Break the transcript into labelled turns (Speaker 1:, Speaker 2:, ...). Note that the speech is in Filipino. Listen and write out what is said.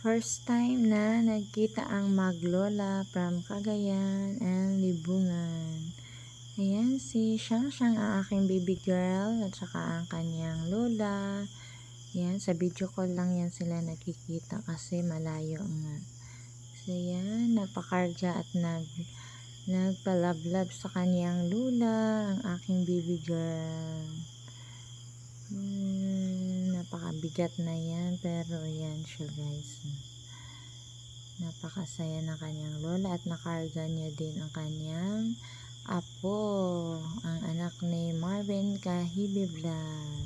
Speaker 1: First time na nagkita ang maglola from Cagayan and Libungan. Ayan si Shang Shang ang aking baby girl at saka ang kanyang lola. Ayan, sa video ko lang yan sila nakikita kasi malayo nga. So yan, napakarga at nag nagpalablab sa kanyang lola ang aking baby girl. Hmm, napakabigat na yan pero guys napakasaya ng kanyang lola at nakarga niya din ang kanyang apo ang anak ni Marvin Kahibi Vlog